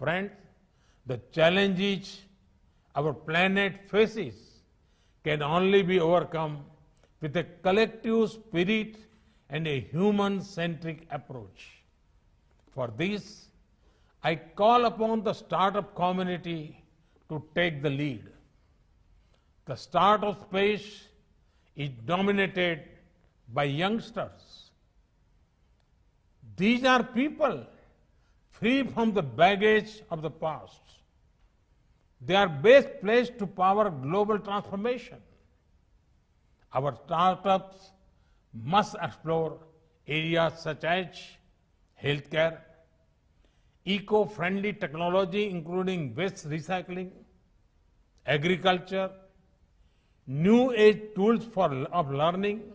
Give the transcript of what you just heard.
Friends, the challenges our planet faces can only be overcome with a collective spirit and a human centric approach. For this, I call upon the startup community to take the lead. The start of space is dominated by youngsters. These are people free from the baggage of the past. They are best placed to power global transformation. Our startups must explore areas such as healthcare, eco-friendly technology including waste recycling, agriculture, new age tools for, of learning,